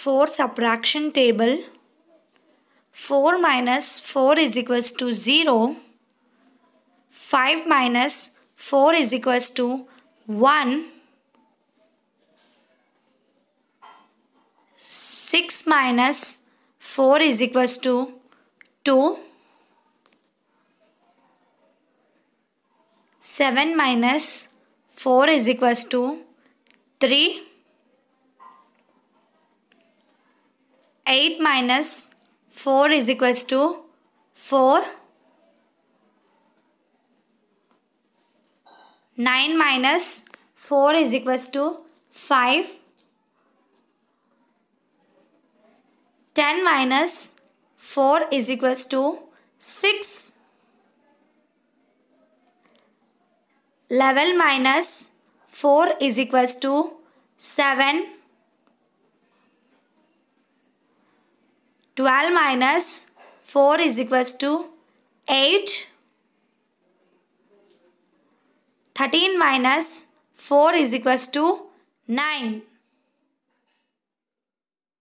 4 subtraction table 4 minus 4 is equals to 0 5 minus 4 is equals to 1 6 minus 4 is equals to 2 7 minus 4 is equals to 3 8 minus 4 is equals to 4. 9 minus 4 is equals to 5. 10 minus 4 is equals to 6. 11 minus 4 is equals to 7. 12 minus 4 is equals to 8. 13 minus 4 is equals to 9.